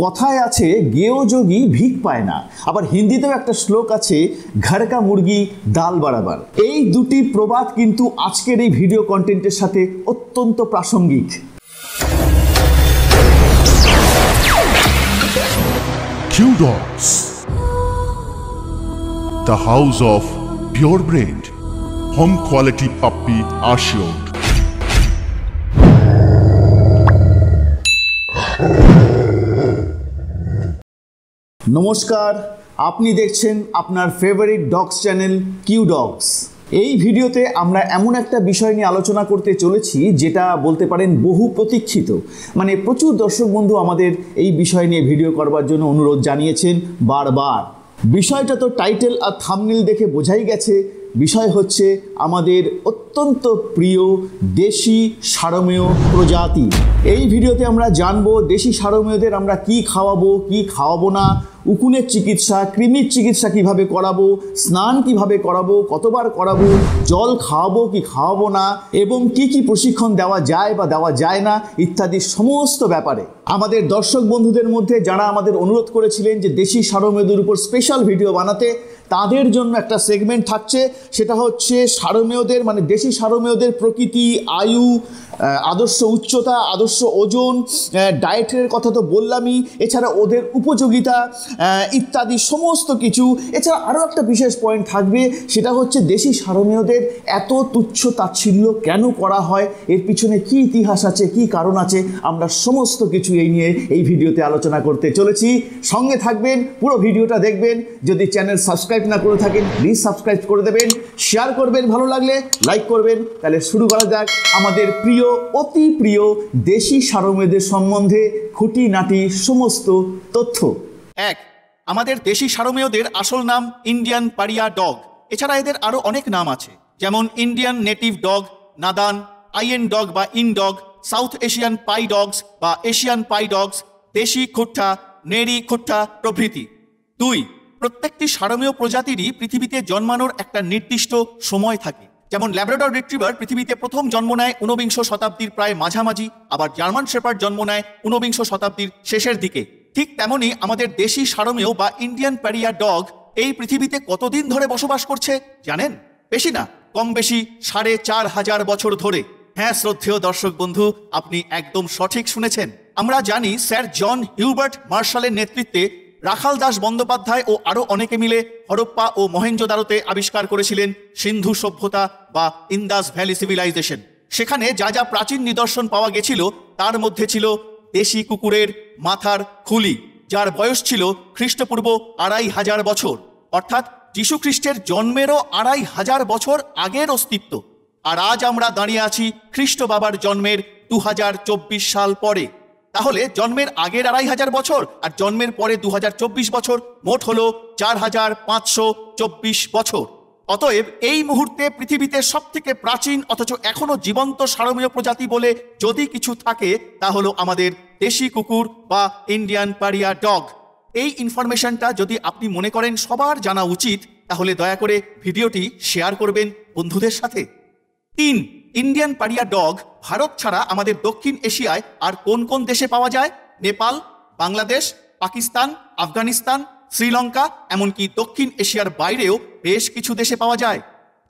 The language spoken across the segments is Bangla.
কথায় আছে গেও যোগী ভিক পায় না আবার হিন্দিতেও একটা শ্লোক আছে ঘরকা মুরগি দাল বারাবার এই দুটি প্রবাদ কিন্তু আজকের এই ভিডিও কন্টেন্টের সাথে অত্যন্ত প্রাসঙ্গিক house of pure of home quality home quality puppy assured. নমস্কার আপনি দেখছেন আপনার favourite dogs channel Q dogs এই ভিডিওতে আমরা এমন একটা বিষয় নিয়ে আলোচনা করতে চলেছি যেটা বলতে পারেন বহু প্রতীক্ষিত মানে প্রচুর দর্শক বন্ধু আমাদের এই বিষয় নিয়ে ভিডিও করবার জন্য অনুরোধ জানিয়েছেন বারবার বিষয়টা তো টাইটেল আর থামনিল দেখে বোঝাই গেছে বিষয় হচ্ছে আমাদের অত্যন্ত প্রিয় দেশি সারমেয় প্রজাতি এই ভিডিওতে আমরা জানবো দেশি সারমেয়দের আমরা কি খাওয়াবো কি খাওয়াবো না উকুনের চিকিৎসা কৃমির চিকিৎসা কিভাবে করাবো স্নান কিভাবে করাবো কতবার করাবো জল খাওয়াবো কি খাওয়াবো না এবং কি কি প্রশিক্ষণ দেওয়া যায় বা দেওয়া যায় না ইত্যাদি সমস্ত ব্যাপারে আমাদের দর্শক বন্ধুদের মধ্যে যারা আমাদের অনুরোধ করেছিলেন যে দেশি সারমেদুর উপর স্পেশাল ভিডিও বানাতে তাদের জন্য একটা সেগমেন্ট থাকছে সেটা হচ্ছে সারমেয়দের মানে দেশি সারমেয়দের প্রকৃতি আয়ু আদর্শ উচ্চতা আদর্শ ওজন ডায়েটের কথা তো বললামই এছাড়া ওদের উপযোগিতা ইত্যাদি সমস্ত কিছু এছাড়া আরও একটা বিশেষ পয়েন্ট থাকবে সেটা হচ্ছে দেশি সারমেয়দের এত তুচ্ছ তাচ্ছিল্য কেন করা হয় এর পিছনে কি ইতিহাস আছে কি কারণ আছে আমরা সমস্ত কিছু এই নিয়ে এই ভিডিওতে আলোচনা করতে চলেছি সঙ্গে থাকবেন পুরো ভিডিওটা দেখবেন যদি চ্যানেল সাবস্ক্রাইব সাবস্ক্রাইব না করে থাকেন প্লিজ সাবস্ক্রাইব করে দেবেন শেয়ার করবেন ভালো লাগলে লাইক করবেন তাহলে শুরু করা যাক আমাদের প্রিয় অতি প্রিয় দেশি সারমেদের সম্বন্ধে খুঁটিনাটি সমস্ত তথ্য এক আমাদের দেশি সারমেয়দের আসল নাম ইন্ডিয়ান পারিয়া ডগ এছাড়া এদের আরও অনেক নাম আছে যেমন ইন্ডিয়ান নেটিভ ডগ নাদান আইএন ডগ বা in dog south Asian pye dogs বা এশিয়ান পাই ডগস দেশি খুট্টা নেরি খুট্টা প্রভৃতি দুই প্রত্যেকটি সারমীয় প্রজাতিরই পৃথিবীতে জন্মানোর একটা নির্দিষ্ট সময় থাকে যেমন ল্যাবরেডর রিট্রিভার পৃথিবীতে প্রথম জন্ম নেয় ঊনবিংশ শতাব্দীর প্রায় মাঝামাঝি আবার জার্মান শেপার্ড জন্ম নেয় ঊনবিংশ শতাব্দীর শেষের দিকে ঠিক তেমনই আমাদের দেশি সারমেয় বা ইন্ডিয়ান প্যারিয়া ডগ এই পৃথিবীতে কতদিন ধরে বসবাস করছে জানেন বেশি না কম বেশি সাড়ে চার হাজার বছর ধরে হ্যাঁ শ্রদ্ধেয় দর্শক বন্ধু আপনি একদম সঠিক শুনেছেন আমরা জানি স্যার জন হিউবার্ট মার্শালের নেতৃত্বে রাখাল দাস বন্দ্যোপাধ্যায় ও আরও অনেকে মিলে হরপ্পা ও মহেঞ্জোদারোতে আবিষ্কার করেছিলেন সিন্ধু সভ্যতা বা ইন্দাস ভ্যালি সিভিলাইজেশন সেখানে যা যা প্রাচীন নিদর্শন পাওয়া গেছিল তার মধ্যে ছিল দেশি কুকুরের মাথার খুলি যার বয়স ছিল খ্রিস্টপূর্ব আড়াই হাজার বছর অর্থাৎ যীশুখ্রিস্টের জন্মেরও আড়াই হাজার বছর আগের অস্তিত্ব আর আজ আমরা দাঁড়িয়ে আছি খ্রিস্ট বাবার জন্মের দু সাল পরে তাহলে জন্মের আগের আড়াই হাজার বছর আর জন্মের পরে দু বছর মোট হলো চার হাজার পাঁচশো চব্বিশ বছর অতএব এই মুহূর্তে পৃথিবীতে সবথেকে প্রাচীন অথচ এখনো জীবন্ত সারমীয় প্রজাতি বলে যদি কিছু থাকে তা হলো আমাদের দেশি কুকুর বা ইন্ডিয়ান পারিয়া ডগ এই ইনফরমেশনটা যদি আপনি মনে করেন সবার জানা উচিত তাহলে দয়া করে ভিডিওটি শেয়ার করবেন বন্ধুদের সাথে তিন ইন্ডিয়ান পারিয়া ডগ ভারত ছাড়া আমাদের দক্ষিণ এশিয়ায় আর কোন কোন দেশে পাওয়া যায় নেপাল বাংলাদেশ পাকিস্তান আফগানিস্তান শ্রীলঙ্কা এমনকি দক্ষিণ এশিয়ার বাইরেও বেশ কিছু দেশে পাওয়া যায়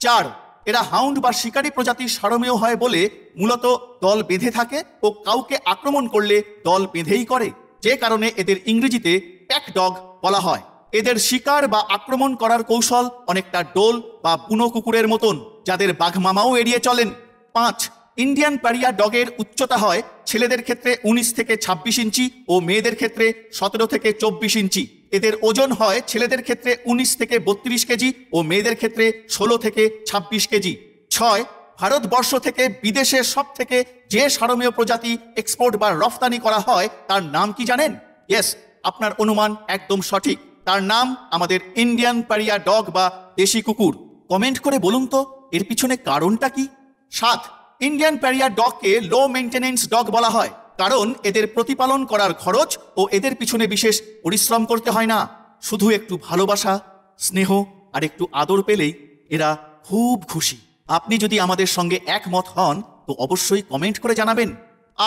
চার এরা হাউন্ড বা শিকারী প্রজাতির সারমেয় হয় বলে মূলত দল বেঁধে থাকে ও কাউকে আক্রমণ করলে দল বেঁধেই করে যে কারণে এদের ইংরেজিতে প্যাক ডগ বলা হয় এদের শিকার বা আক্রমণ করার কৌশল অনেকটা ডোল বা বুনো কুকুরের মতন যাদের বাঘমামাও এড়িয়ে চলেন পাঁচ ইন্ডিয়ান পারিয়া ডগের উচ্চতা হয় ছেলেদের ক্ষেত্রে ১৯ থেকে ২৬ ইঞ্চি ও মেয়েদের ক্ষেত্রে সতেরো থেকে চব্বিশ ইঞ্চি এদের ওজন হয় ছেলেদের ক্ষেত্রে ১৯ থেকে ৩২ কেজি ও মেয়েদের ক্ষেত্রে ১৬ থেকে ২৬ কেজি ছয় ভারতবর্ষ থেকে বিদেশে সব থেকে যে সারমীয় প্রজাতি এক্সপোর্ট বা রফতানি করা হয় তার নাম কি জানেন ইয়েস আপনার অনুমান একদম সঠিক তার নাম আমাদের ইন্ডিয়ান পারিয়া ডগ বা দেশি কুকুর কমেন্ট করে বলুন তো এর পিছনে কারণটা কি সাত ইন্ডিয়ান প্যারিয়ার ডগকে লো মেনটেনেন্স ডগ বলা হয় কারণ এদের প্রতিপালন করার খরচ ও এদের পিছনে বিশেষ পরিশ্রম করতে হয় না শুধু একটু ভালোবাসা স্নেহ আর একটু আদর পেলেই এরা খুব খুশি আপনি যদি আমাদের সঙ্গে একমত হন তো অবশ্যই কমেন্ট করে জানাবেন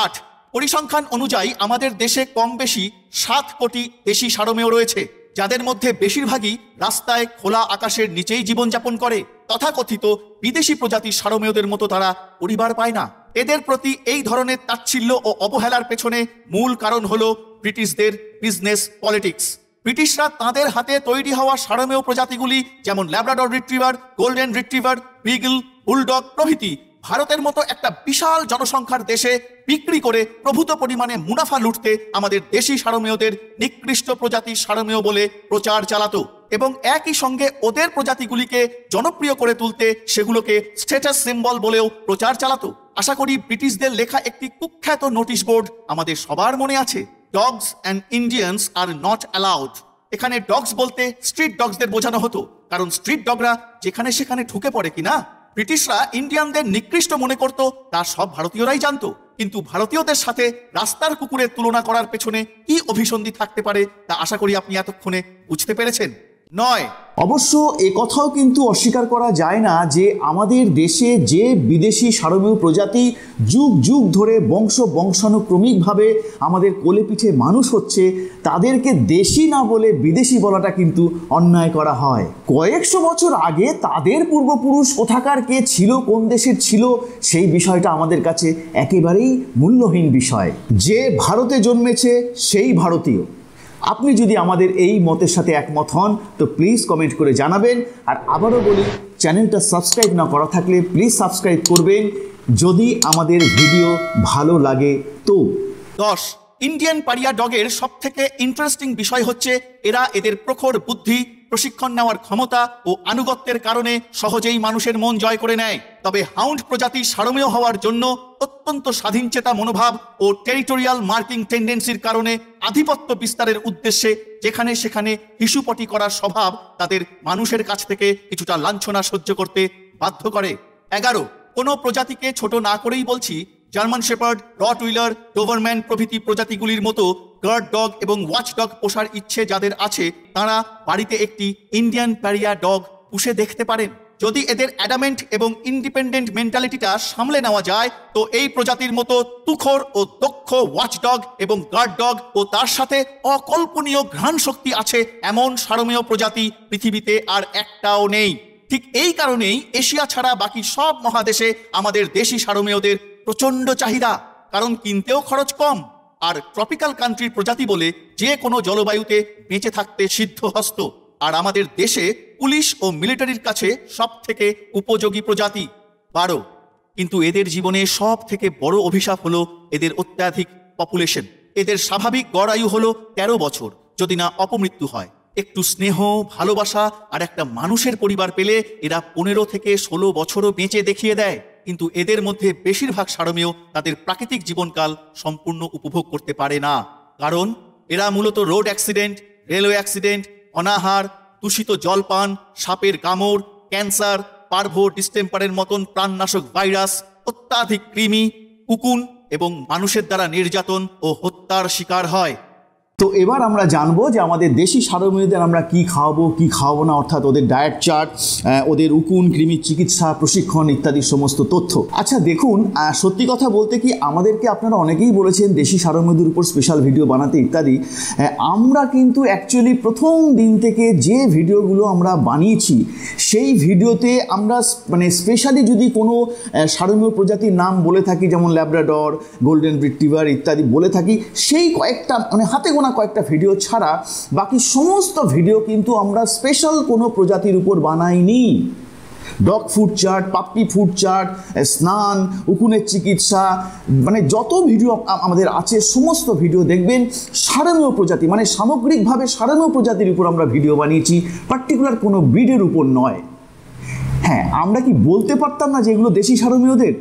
আট পরিসংখ্যান অনুযায়ী আমাদের দেশে কম বেশি সাত কোটি দেশি সারমেয় রয়েছে যাদের মধ্যে বেশিরভাগই রাস্তায় খোলা আকাশের নিচেই জীবনযাপন করে তথাকথিত বিদেশি প্রজাতির সারমেয়দের মতো তারা পরিবার পায় না এদের প্রতি এই ধরনের তাচ্ছিল্য ও অবহেলার পেছনে মূল কারণ হল ব্রিটিশদের বিজনেস পলিটিক্স ব্রিটিশরা তাদের হাতে তৈরি হওয়া সারমেয় প্রজাতিগুলি যেমন Labrador retriever golden retriever beagle bulldog প্রভৃতি ভারতের মতো একটা বিশাল জনসংখ্যার দেশে বিক্রি করে প্রভূত পরিমাণে মুনাফা লুটতে আমাদের দেশি সারমেয়দের নিকৃষ্ট প্রজাতির সারমেয় বলে প্রচার চালাতো এবং একই সঙ্গে ওদের প্রজাতিগুলিকে জনপ্রিয় করে তুলতে সেগুলোকে স্টেটাস সিম্বল বলেও প্রচার চালাতো আশা করি ব্রিটিশদের লেখা একটি কুখ্যাত নোটিশ বোর্ড আমাদের সবার মনে আছে dogs and Indians are not allowed এখানে ডগস বলতে স্ট্রিট ডগসদের বোঝানো হতো কারণ স্ট্রিট ডগরা যেখানে সেখানে ঢুকে পড়ে কিনা ব্রিটিশরা ইন্ডিয়ানদের নিকৃষ্ট মনে করত তা সব ভারতীয়রাই জানত কিন্তু ভারতীয়দের সাথে রাস্তার কুকুরের তুলনা করার পেছনে কি অভিসন্ধি থাকতে পারে তা আশা করি আপনি এতক্ষণে বুঝতে পেরেছেন নয় অবশ্য এ কথাও কিন্তু অস্বীকার করা যায় না যে আমাদের দেশে যে বিদেশি সারমীয় প্রজাতি যুগ যুগ ধরে বংশ বংশানুক্রমিকভাবে আমাদের কোলে পিঠে মানুষ হচ্ছে তাদেরকে দেশি না বলে বিদেশি বলাটা কিন্তু অন্যায় করা হয় কয়েকশো বছর আগে তাদের পূর্বপুরুষ কোথাকার কে ছিল কোন দেশের ছিল সেই বিষয়টা আমাদের কাছে একেবারেই মূল্যহীন বিষয় যে ভারতে জন্মেছে সেই ভারতীয় আপনি যদি আমাদের এই মতের সাথে একমত হন তো প্লিজ কমেন্ট করে জানাবেন আর আবারও বলি চ্যানেলটা সাবস্ক্রাইব না করা থাকলে প্লিজ সাবস্ক্রাইব করবেন যদি আমাদের ভিডিও ভালো লাগে তো দশ ইন্ডিয়ান পারিয়া ডগের সব থেকে ইন্টারেস্টিং বিষয় হচ্ছে এরা এদের প্রখর বুদ্ধি প্রশিক্ষণ নেওয়ার ক্ষমতা ও আনুগত্যের কারণে সহজেই মানুষের মন জয় করে নেয় তবে হাউন্ড প্রজাতি সারমেয় হওয়ার জন্য অত্যন্ত স্বাধীনচেতা মনোভাব ও টেরিটোরিয়াল মার্কিং টেন্ডেন্সির কারণে আধিপত্য বিস্তারের উদ্দেশ্যে যেখানে সেখানে হিসুপটি করার স্বভাব তাদের মানুষের কাছ থেকে কিছুটা লাঞ্ছনা সহ্য করতে বাধ্য করে এগারো কোনো প্রজাতিকে ছোট না করেই বলছি German shepherd Rottweiler Doberman প্রভৃতি প্রজাতিগুলির মতো গার্ড ডগ এবং ওয়াচ ডগ পোষার ইচ্ছে যাদের আছে তারা বাড়িতে একটি ইন্ডিয়ান প্যারিয়া ডগ পুষে দেখতে পারেন যদি এদের অ্যাডামেন্ট এবং ইন্ডিপেন্ডেন্ট মেন্টালিটিটা সামলে নেওয়া যায় তো এই প্রজাতির মতো তুখর ও দক্ষ ওয়াচডগ এবং গার্ড ডগ ও তার সাথে অকল্পনীয় ঘ্রাণ শক্তি আছে এমন সারমীয় প্রজাতি পৃথিবীতে আর একটাও নেই ঠিক এই কারণেই এশিয়া ছাড়া বাকি সব মহাদেশে আমাদের দেশি সারমেয়দের প্রচণ্ড চাহিদা কারণ কিনতেও খরচ কম আর ট্রপিক্যাল কান্ট্রির প্রজাতি বলে যে কোনো জলবায়ুতে বেঁচে থাকতে সিদ্ধ হস্ত আর আমাদের দেশে পুলিশ ও মিলিটারির কাছে সব থেকে উপযোগী প্রজাতি বারো কিন্তু এদের জীবনে সব থেকে বড় অভিশাপ হলো এদের অত্যাধিক পপুলেশন এদের স্বাভাবিক গড় আয়ু হলো ১৩ বছর যদি না অপমৃত্যু হয় একটু স্নেহ ভালোবাসা আর একটা মানুষের পরিবার পেলে এরা পনেরো থেকে ষোলো বছরও বেঁচে দেখিয়ে দেয় কিন্তু এদের মধ্যে বেশিরভাগ সারমেয় তাদের প্রাকৃতিক জীবনকাল সম্পূর্ণ উপভোগ করতে পারে না কারণ এরা মূলত রোড অ্যাক্সিডেন্ট রেলওয়ে অ্যাক্সিডেন্ট অনাহার দূষিত জলপান সাপের কামড় ক্যান্সার পার্ভো ডিস্টেম্পারের মতন প্রাণনাশক ভাইরাস অত্যাধিক কৃমি কুকুন এবং মানুষের দ্বারা নির্যাতন ও হত্যার শিকার হয় তো এবার আমরা জানবো যে আমাদের দেশি সারমেয়েদের আমরা কি খাওয়াবো কি খাওয়াবো না অর্থাৎ ওদের ডায়েট চার্ট ওদের উকুন কৃমির চিকিৎসা প্রশিক্ষণ ইত্যাদি সমস্ত তথ্য আচ্ছা দেখুন সত্যি কথা বলতে কি আমাদেরকে আপনারা অনেকেই বলেছেন দেশি সারমেয়েদের উপর স্পেশাল ভিডিও বানাতে ইত্যাদি আমরা কিন্তু অ্যাকচুয়ালি প্রথম দিন থেকে যে ভিডিওগুলো আমরা বানিয়েছি সেই ভিডিওতে আমরা মানে স্পেশালি যদি কোনো সারমীয় প্রজাতির নাম বলে থাকি যেমন ল্যাবরাডর গোল্ডেন ব্রিটিভার ইত্যাদি বলে থাকি সেই কয়েকটা মানে হাতে না কয়েকটা ভিডিও ছাড়া বাকি সমস্ত ভিডিও কিন্তু আমরা স্পেশাল কোনো প্রজাতির উপর বানাইনি dog food chart puppy food chart স্নান উকুনের চিকিৎসা মানে যত ভিডিও আমাদের আছে সমস্ত ভিডিও দেখবেন সারামেয় প্রজাতি মানে সামগ্রিকভাবে সারামেয় প্রজাতির উপর আমরা ভিডিও বানিয়েছি পার্টিকুলার কোনো ব্রিডের উপর নয় হ্যাঁ আমরা কি বলতে পারতাম না যে এগুলো দেশি সারমীয়দের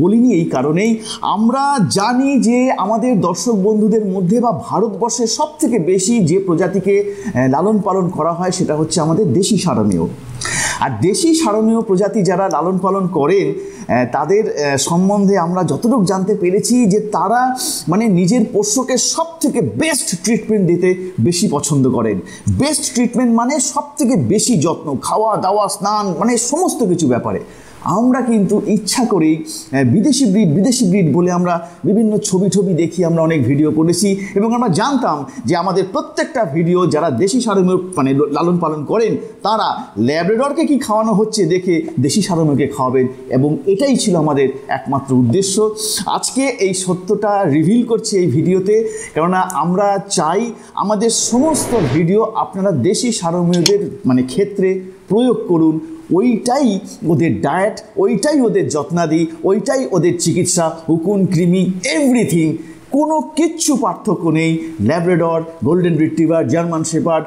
বলিনি এই কারণেই আমরা জানি যে আমাদের দর্শক বন্ধুদের মধ্যে বা ভারতবর্ষে সব থেকে বেশি যে প্রজাতিকে লালন পালন করা হয় সেটা হচ্ছে আমাদের দেশি সারণীয় আর দেশি সারণীয় প্রজাতি যারা লালন পালন করেন তাদের সম্বন্ধে আমরা যতটুকু জানতে পেরেছি যে তারা মানে নিজের পোষ্যকে সব থেকে বেস্ট ট্রিটমেন্ট দিতে বেশি পছন্দ করেন বেস্ট ট্রিটমেন্ট মানে সব থেকে বেশি যত্ন খাওয়া দাওয়া স্নান মানে সমস্ত কিছু ব্যাপারে আমরা কিন্তু ইচ্ছা করেই বিদেশি ব্রিড বিদেশি ব্রিড বলে আমরা বিভিন্ন ছবি ছবি দেখি আমরা অনেক ভিডিও করেছি এবং আমরা জানতাম যে আমাদের প্রত্যেকটা ভিডিও যারা দেশি সারমেয় মানে লালন পালন করেন তারা ল্যাবরেডরকে কি খাওয়ানো হচ্ছে দেখে দেশি সারমেয়কে খাওয়াবেন এবং এটাই ছিল আমাদের একমাত্র উদ্দেশ্য আজকে এই সত্যটা রিভিল করছি এই ভিডিওতে কেননা আমরা চাই আমাদের সমস্ত ভিডিও আপনারা দেশি সারমেয়দের মানে ক্ষেত্রে প্রয়োগ করুন ওইটাই ওদের ডায়েট ওইটাই ওদের যত্নাদি ওইটাই ওদের চিকিৎসা হুকুন কৃমি এভরিথিং কোনো কিচ্ছু পার্থক্য নেই Labrador golden retriever German shepherd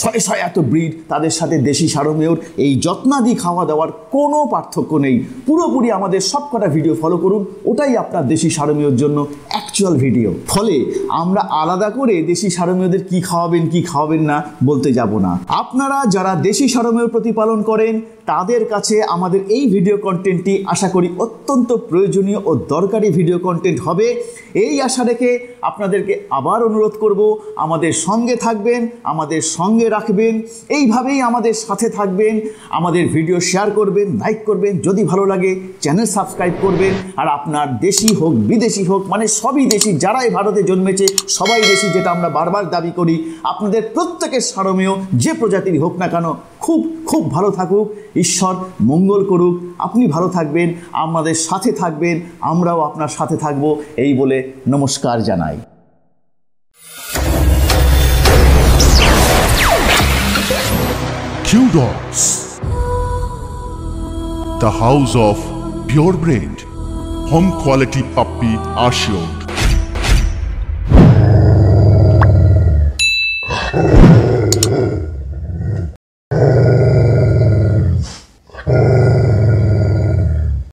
শয়ে ছয় এত ব্রিড তাদের সাথে দেশি সারমেয়র এই যত্নাদি খাওয়া দাওয়ার কোনো পার্থক্য নেই পুরোপুরি আমাদের সবকটা ভিডিও ফলো করুন ওটাই আপনার দেশি সারমেয়র জন্য অ্যাকচুয়াল ভিডিও ফলে আমরা আলাদা করে দেশি সারমেয়দের কি খাওয়াবেন কি খাওয়াবেন না বলতে যাব না আপনারা যারা দেশি সারমেয় প্রতিপালন করেন তাদের কাছে আমাদের এই ভিডিও কন্টেন্টটি আশা করি অত্যন্ত প্রয়োজনীয় ও দরকারি ভিডিও কন্টেন্ট হবে এই আশা রেখে আপনাদেরকে আবার অনুরোধ করব আমাদের সঙ্গে থাকবেন আমাদের সঙ্গে রাখবেন এইভাবেই আমাদের সাথে থাকবেন আমাদের ভিডিও শেয়ার করবেন লাইক করবেন যদি ভালো লাগে চ্যানেল সাবস্ক্রাইব করবেন আর আপনার দেশি হোক বিদেশি হোক মানে সবই দেশি যারাই ভারতে জন্মেছে সবাই দেশি যেটা আমরা বারবার দাবি করি আপনাদের প্রত্যেকের সারমেয় যে প্রজাতির হোক না কেন খুব খুব ভালো থাকুক ঈশ্বর মঙ্গল করুক আপনি ভালো থাকবেন আমাদের সাথে থাকবেন আমরাও আপনার সাথে থাকব এই বলে নমস্কার জানাই the the house of pure home home quality puppy Ashio.